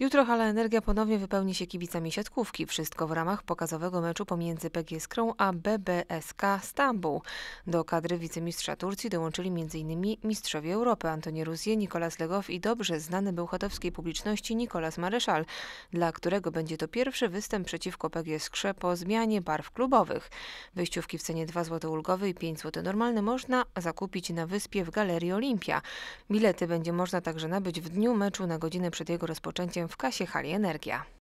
Jutro Hala Energia ponownie wypełni się kibicami siatkówki. Wszystko w ramach pokazowego meczu pomiędzy PG Skrą a BBSK Stambuł. Do kadry wicemistrza Turcji dołączyli m.in. mistrzowie Europy Antoni Ruzje, Nikolas Legow i dobrze znany bełchatowskiej publiczności Nikolas Mareszal, dla którego będzie to pierwszy występ przeciwko PG Skrze po zmianie barw klubowych. Wyjściówki w cenie 2 zł ulgowy i 5 zł normalne można zakupić na wyspie w Galerii Olimpia. Bilety będzie można także nabyć w dniu meczu na godzinę przed jego rozpoczęciem w kasie Hali Energia.